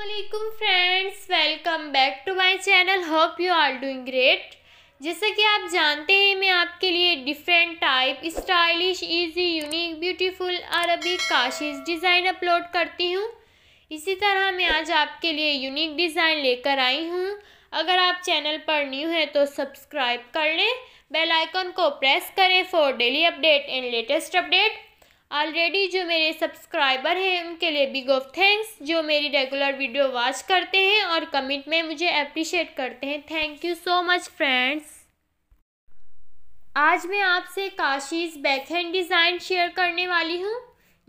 वालेकुम friends welcome back to my channel hope you are doing great जैसा कि आप जानते हैं मैं आपके लिए different type stylish easy unique beautiful Arabic Kashee's design upload करती हूँ इसी तरह मैं आज आपके लिए यूनिक डिज़ाइन लेकर आई हूँ अगर आप चैनल पर न्यू हैं तो सब्सक्राइब कर लें बेल आइकन को प्रेस करें for daily update and latest update already जो मेरे सब्सक्राइबर हैं उनके लिए बिग ऑफ थैंक्स जो मेरी रेगुलर वीडियो वॉच करते हैं और कमेंट में मुझे अप्रिशिएट करते हैं thank you so much friends आज मैं आपसे काशीज़ बैकहैंड डिज़ाइन शेयर करने वाली हूँ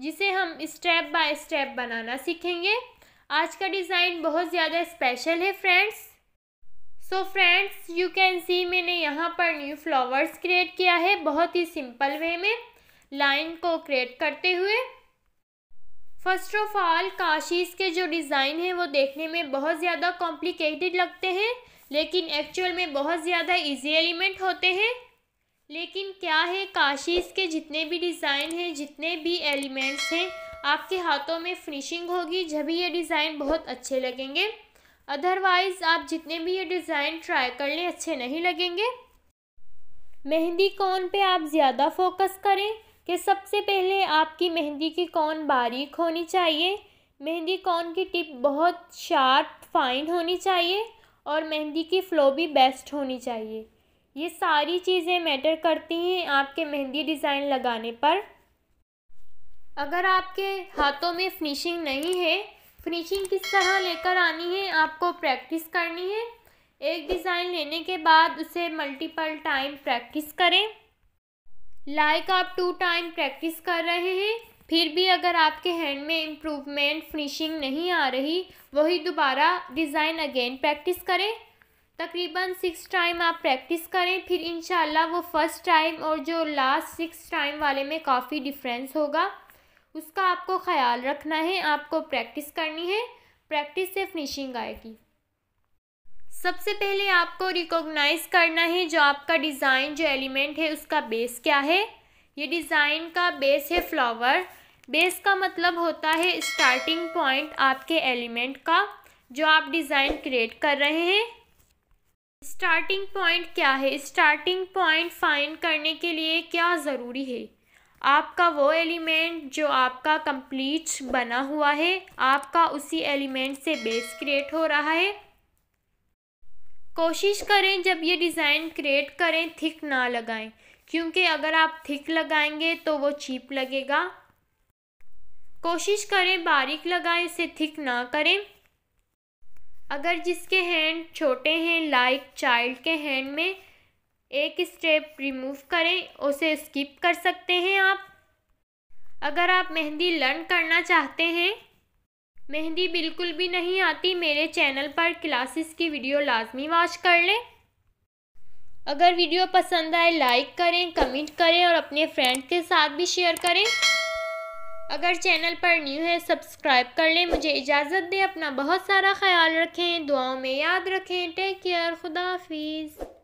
जिसे हम स्टेप बाय स्टेप बनाना सीखेंगे आज का डिज़ाइन बहुत ज़्यादा स्पेशल है friends so friends you can see मैंने यहाँ पर न्यू फ्लावर्स क्रिएट किया है बहुत ही सिंपल वे में लाइन को क्रिएट करते हुए फर्स्ट ऑफ ऑल काशीज़ के जो डिज़ाइन हैं वो देखने में बहुत ज़्यादा कॉम्प्लिकेटेड लगते हैं लेकिन एक्चुअल में बहुत ज़्यादा इजी एलिमेंट होते हैं लेकिन क्या है काशीज़ के जितने भी डिज़ाइन हैं जितने भी एलिमेंट्स हैं आपके हाथों में फिनिशिंग होगी जब ये डिज़ाइन बहुत अच्छे लगेंगे अदरवाइज़ आप जितने भी ये डिज़ाइन ट्राई कर लें अच्छे नहीं लगेंगे मेहंदी कौन पे आप ज़्यादा फोकस करें कि सबसे पहले आपकी मेहंदी की कौन बारीक होनी चाहिए मेहंदी कौन की टिप बहुत शार्प फाइन होनी चाहिए और मेहंदी की फ़्लो भी बेस्ट होनी चाहिए ये सारी चीज़ें मैटर करती हैं आपके मेहंदी डिज़ाइन लगाने पर अगर आपके हाथों में फिनिशिंग नहीं है फिनिशिंग किस तरह लेकर आनी है आपको प्रैक्टिस करनी है एक डिज़ाइन लेने के बाद उसे मल्टीपल टाइम प्रैक्टिस करें लाइक आप टू टाइम प्रैक्टिस कर रहे हैं फिर भी अगर आपके हैंड में इम्प्रूवमेंट फिनिशिंग नहीं आ रही वही दोबारा डिज़ाइन अगेन प्रैक्टिस करें तकरीबन सिक्स टाइम आप प्रैक्टिस करें फिर इन वो फर्स्ट टाइम और जो लास्ट सिक्स टाइम वाले में काफ़ी डिफरेंस होगा उसका आपको ख्याल रखना है आपको प्रैक्टिस करनी है प्रैक्टिस से फिनिशिंग आएगी सबसे पहले आपको रिकॉग्नाइज करना है जो आपका डिज़ाइन जो एलिमेंट है उसका बेस क्या है ये डिज़ाइन का बेस है फ्लावर बेस का मतलब होता है स्टार्टिंग पॉइंट आपके एलिमेंट का जो आप डिज़ाइन क्रिएट कर रहे हैं स्टार्टिंग पॉइंट क्या है स्टार्टिंग पॉइंट फाइंड करने के लिए क्या ज़रूरी है आपका वो एलिमेंट जो आपका कंप्लीट बना हुआ है आपका उसी एलिमेंट से बेस क्रिएट हो रहा है कोशिश करें जब ये डिज़ाइन क्रिएट करें थिक ना लगाएं क्योंकि अगर आप थिक लगाएंगे तो वो चीप लगेगा कोशिश करें बारीक लगाएं इसे थिक ना करें अगर जिसके हैंड छोटे हैं लाइक चाइल्ड के हैंड में एक स्टेप रिमूव करें उसे स्किप कर सकते हैं आप अगर आप मेहंदी लर्न करना चाहते हैं मेहंदी बिल्कुल भी नहीं आती मेरे चैनल पर क्लासेस की वीडियो लाजमी वॉच कर लें अगर वीडियो पसंद आए लाइक करें कमेंट करें और अपने फ्रेंड के साथ भी शेयर करें अगर चैनल पर न्यू है सब्सक्राइब कर लें मुझे इजाज़त दें अपना बहुत सारा ख्याल रखें दुआओं में याद रखें टेक केयर खुदाफिज